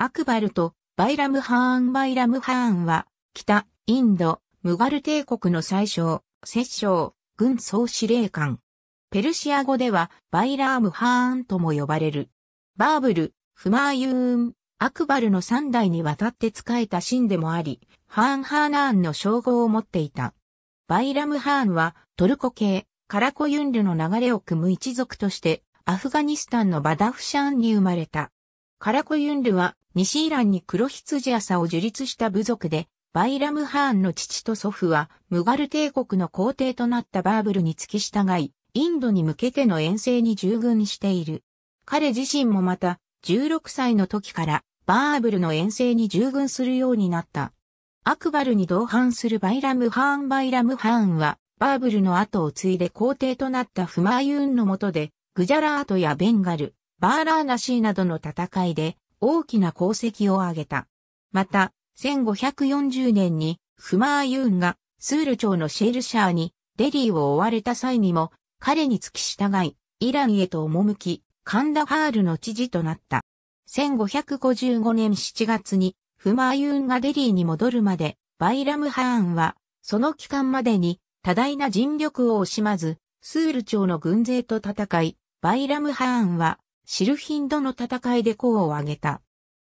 アクバルとバイラムハーンバイラムハーンは、北、インド、ムガル帝国の最小、摂政、軍総司令官。ペルシア語では、バイラームハーンとも呼ばれる。バーブル、フマーユーン、アクバルの三代にわたって仕えた神でもあり、ハーンハーナーンの称号を持っていた。バイラムハーンは、トルコ系、カラコユンルの流れを組む一族として、アフガニスタンのバダフシャンに生まれた。カラコユンルは西イランに黒羊朝を樹立した部族で、バイラムハーンの父と祖父は、ムガル帝国の皇帝となったバーブルに付き従い、インドに向けての遠征に従軍している。彼自身もまた、16歳の時から、バーブルの遠征に従軍するようになった。アクバルに同伴するバイラムハーンバイラムハーンは、バーブルの後を継いで皇帝となったフマユーンの下で、グジャラートやベンガル、バーラーナシーなどの戦いで大きな功績を挙げた。また、1540年にフマーユーンがスール朝のシェルシャーにデリーを追われた際にも彼に付き従い、イランへと赴き、カンダハールの知事となった。1555年7月にフマーユーンがデリーに戻るまで、バイラムハーンは、その期間までに多大な尽力を惜しまず、スール朝の軍勢と戦い、バイラムハーンはシルヒンドの戦いで功を挙げた。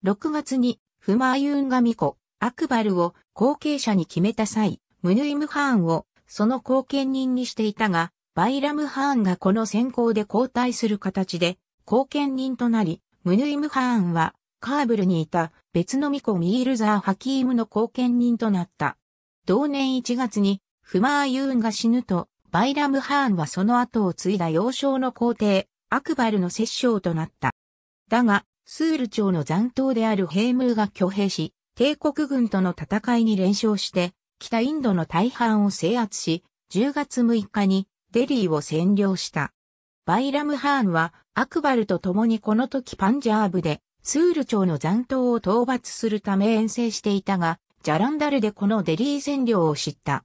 6月に、フマーユンガミコ、アクバルを後継者に決めた際、ムヌイムハーンをその後見人にしていたが、バイラムハーンがこの選考で交代する形で、後見人となり、ムヌイムハーンは、カーブルにいた別の巫女ミールザー・ハキームの後見人となった。同年1月に、フマーユーンが死ぬと、バイラムハーンはその後を継いだ幼少の皇帝、アクバルの摂政となった。だが、スール朝の残党であるヘイムーが挙兵し、帝国軍との戦いに連勝して、北インドの大半を制圧し、10月6日にデリーを占領した。バイラムハーンはアクバルと共にこの時パンジャーブでスール朝の残党を討伐するため遠征していたが、ジャランダルでこのデリー占領を知った。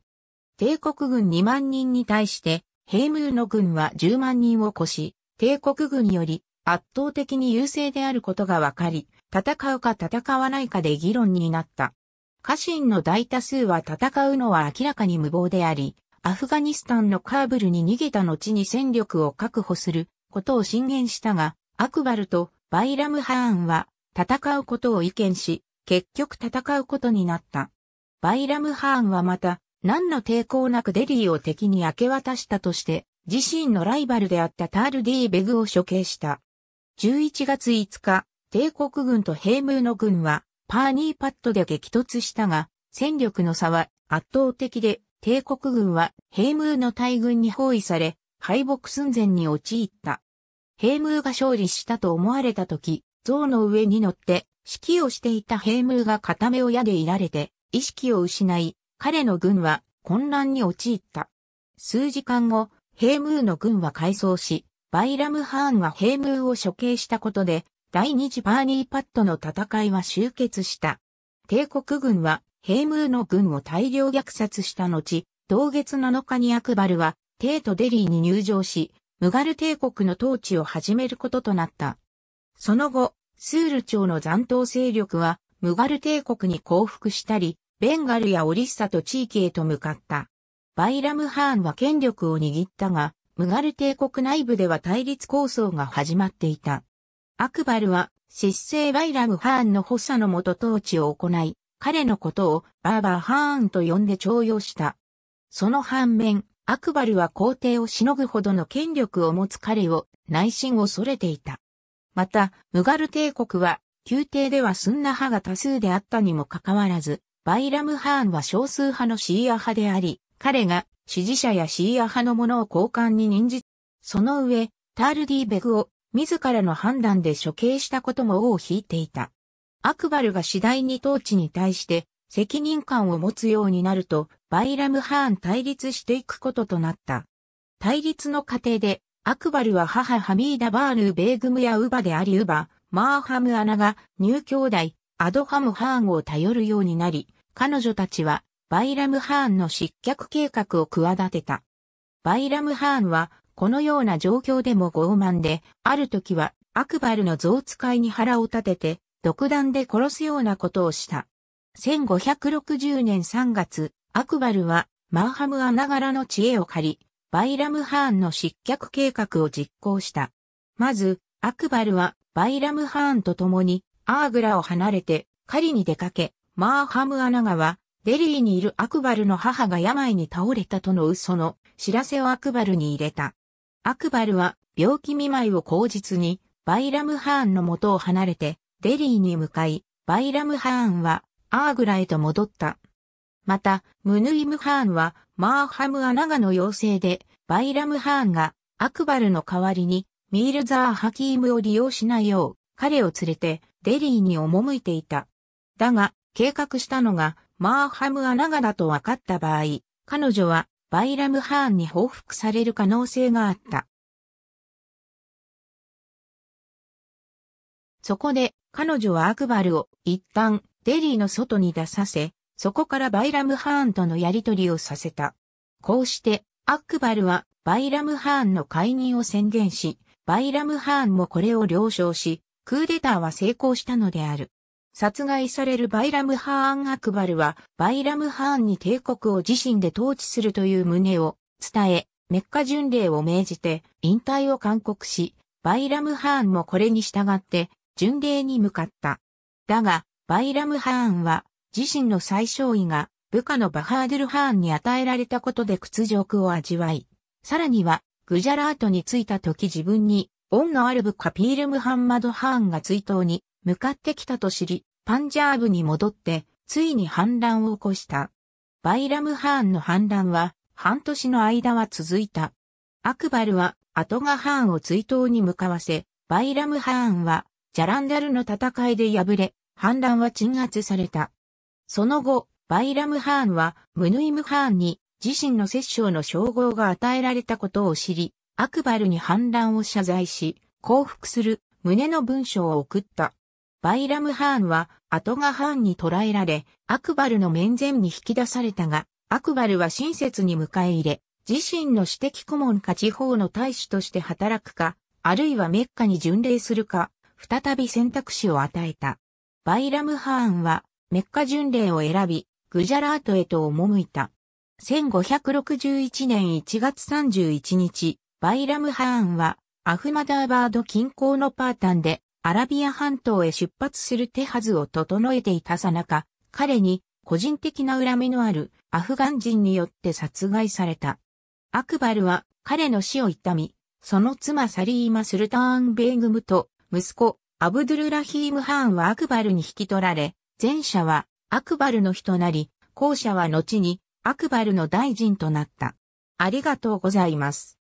帝国軍2万人に対して、ヘイムーの軍は10万人を越し、帝国軍により圧倒的に優勢であることが分かり、戦うか戦わないかで議論になった。家臣の大多数は戦うのは明らかに無謀であり、アフガニスタンのカーブルに逃げた後に戦力を確保することを進言したが、アクバルとバイラムハーンは戦うことを意見し、結局戦うことになった。バイラムハーンはまた何の抵抗なくデリーを敵に明け渡したとして、自身のライバルであったタール・ディー・ベグを処刑した。11月5日、帝国軍とヘムーの軍は、パーニーパッドで激突したが、戦力の差は圧倒的で、帝国軍はヘムーの大軍に包囲され、敗北寸前に陥った。ヘムーが勝利したと思われた時、像の上に乗って、指揮をしていたヘムーが片目親でいられて、意識を失い、彼の軍は混乱に陥った。数時間後、ヘイムーの軍は改装し、バイラムハーンはヘイムーを処刑したことで、第二次バーニーパッドの戦いは終結した。帝国軍はヘイムーの軍を大量虐殺した後、同月7日にアクバルは、帝都デリーに入城し、ムガル帝国の統治を始めることとなった。その後、スール朝の残党勢力は、ムガル帝国に降伏したり、ベンガルやオリッサと地域へと向かった。バイラムハーンは権力を握ったが、ムガル帝国内部では対立構想が始まっていた。アクバルは、失勢バイラムハーンの補佐のもと統治を行い、彼のことをバーバーハーンと呼んで徴用した。その反面、アクバルは皇帝をしのぐほどの権力を持つ彼を内心恐れていた。また、ムガル帝国は、宮廷ではスンナ派が多数であったにもかかわらず、バイラムハーンは少数派のシーア派であり、彼が支持者やシーア派のものを交換に任じ、その上、タールディベグを自らの判断で処刑したことも尾を引いていた。アクバルが次第に統治に対して責任感を持つようになると、バイラムハーン対立していくこととなった。対立の過程で、アクバルは母ハミーダ・バール・ベーグムやウバでありウバ、マーハム・アナが、ニュー兄弟、アドハム・ハーンを頼るようになり、彼女たちはバイラムハーンの失脚計画を企てた。バイラムハーンはこのような状況でも傲慢で、ある時はアクバルの象使いに腹を立てて、独断で殺すようなことをした。1560年3月、アクバルはマーハムアナガラの知恵を借り、バイラムハーンの失脚計画を実行した。まず、アクバルはバイラムハーンと共にアーグラを離れて狩りに出かけ、マーハムアナガは、デリーにいるアクバルの母が病に倒れたとの嘘の知らせをアクバルに入れた。アクバルは病気見舞いを口実にバイラムハーンの元を離れてデリーに向かい、バイラムハーンはアーグラへと戻った。また、ムヌイムハーンはマーハムアナガの要請でバイラムハーンがアクバルの代わりにミールザー・ハキームを利用しないよう彼を連れてデリーに赴いていた。だが、計画したのが、マーハム・アナガだと分かった場合、彼女はバイラム・ハーンに報復される可能性があった。そこで、彼女はアクバルを一旦デリーの外に出させ、そこからバイラム・ハーンとのやりとりをさせた。こうして、アクバルはバイラム・ハーンの解任を宣言し、バイラム・ハーンもこれを了承し、クーデターは成功したのである。殺害されるバイラムハーン・アクバルは、バイラムハーンに帝国を自身で統治するという旨を伝え、メッカ巡礼を命じて引退を勧告し、バイラムハーンもこれに従って巡礼に向かった。だが、バイラムハーンは自身の最小位が部下のバハードゥルハーンに与えられたことで屈辱を味わい、さらにはグジャラートに着いた時自分に恩のある部下ピールムハンマドハーンが追悼に向かってきたと知り、パンジャーブに戻って、ついに反乱を起こした。バイラムハーンの反乱は、半年の間は続いた。アクバルは、アトガハーンを追悼に向かわせ、バイラムハーンは、ジャランダルの戦いで敗れ、反乱は鎮圧された。その後、バイラムハーンは、ムヌイムハーンに、自身の摂政の称号が与えられたことを知り、アクバルに反乱を謝罪し、降伏する、胸の文章を送った。バイラムハーンはアトガハーンに捕らえられ、アクバルの面前に引き出されたが、アクバルは親切に迎え入れ、自身の私的顧問か地方の大使として働くか、あるいはメッカに巡礼するか、再び選択肢を与えた。バイラムハーンは、メッカ巡礼を選び、グジャラートへと赴いた。1561年1月31日、バイラムハーンは、アフマダーバード近郊のパータンで、アラビア半島へ出発する手はずを整えていたさなか、彼に個人的な恨みのあるアフガン人によって殺害された。アクバルは彼の死を悼み、その妻サリーマ・スルターン・ベーグムと息子アブドゥルラヒーム・ハーンはアクバルに引き取られ、前者はアクバルの人なり、後者は後にアクバルの大臣となった。ありがとうございます。